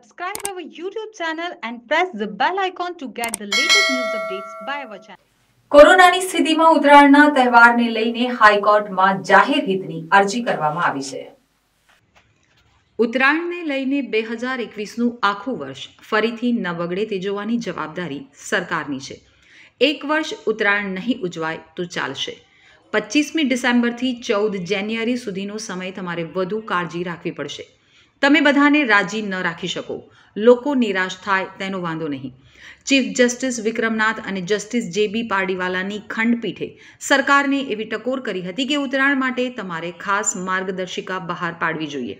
subscribe our YouTube channel and press the bell icon to get the latest news updates by our channel. કોરોનાની સ્થિતિમાં ઉત્તરાયણના તહેવારને લઈને હાઈકોર્ટમાં જાહેર હિતની અરજી કરવામાં આવી છે ઉત્તરાયણને લઈને બે હજાર એકવીસનું આખું વર્ષ ફરીથી ન તે જોવાની જવાબદારી સરકારની છે એક વર્ષ ઉત્તરાયણ નહીં ઉજવાય તો ચાલશે પચીસમી ડિસેમ્બરથી ચૌદ જાન્યુઆરી સુધીનો સમય તમારે વધુ કાળજી રાખવી પડશે તમે બધાને રાજી ન રાખી શકો લોકો નિરાશ થાય તેનો વાંધો નહીં ચીફ જસ્ટિસ વિક્રમનાથ અને જસ્ટિસ જે બી પારડીવાલાની ખંડપીઠે સરકારને એવી ટકોર કરી હતી કે ઉત્તરાયણ માટે તમારે ખાસ માર્ગદર્શિકા બહાર પાડવી જોઈએ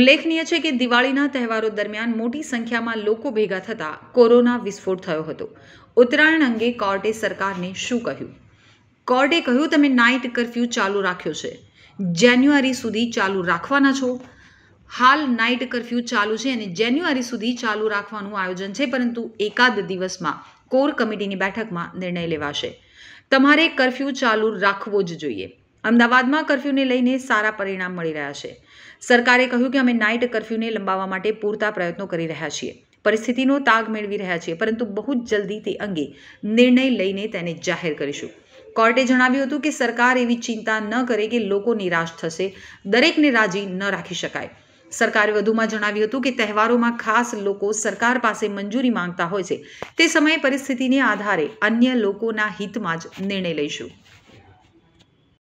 ઉલ્લેખનીય છે કે દિવાળીના તહેવારો દરમિયાન મોટી સંખ્યામાં લોકો ભેગા થતા કોરોના વિસ્ફોટ થયો હતો ઉત્તરાયણ અંગે કોર્ટે સરકારને શું કહ્યું કોર્ટે કહ્યું તમે નાઇટ કર્ફ્યુ ચાલુ રાખ્યો છે જાન્યુઆરી સુધી ચાલુ રાખવાના છો હાલ નાઇટ કર્ફ્યુ ચાલુ છે અને જાન્યુઆરી સુધી ચાલુ રાખવાનું આયોજન છે પરંતુ એકાદ દિવસમાં કોર કમિટીની બેઠકમાં નિર્ણય લેવાશે તમારે કર્ફ્યુ ચાલુ રાખવો જ જોઈએ અમદાવાદમાં કર્ફ્યુને લઈને સારા પરિણામ મળી રહ્યા છે સરકારે કહ્યું કે અમે નાઇટ કર્ફ્યુને લંબાવવા માટે પૂરતા પ્રયત્નો કરી રહ્યા છીએ પરિસ્થિતિનો તાગ મેળવી રહ્યા છીએ પરંતુ બહુ જ જલ્દી તે અંગે નિર્ણય લઈને તેને જાહેર કરીશું કોર્ટે જણાવ્યું હતું કે સરકાર એવી ચિંતા ન કરે કે લોકો નિરાશ થશે દરેકને રાજી ન રાખી શકાય સરકારે વધુમાં જણાવ્યું હતું કે તહેવારોમાં ખાસ લોકો સરકાર પાસે મંજૂરી માંગતા હોય છે તે સમયે પરિસ્થિતિને આધારે અન્ય લોકોના હિતમાં જ નિર્ણય લઈશું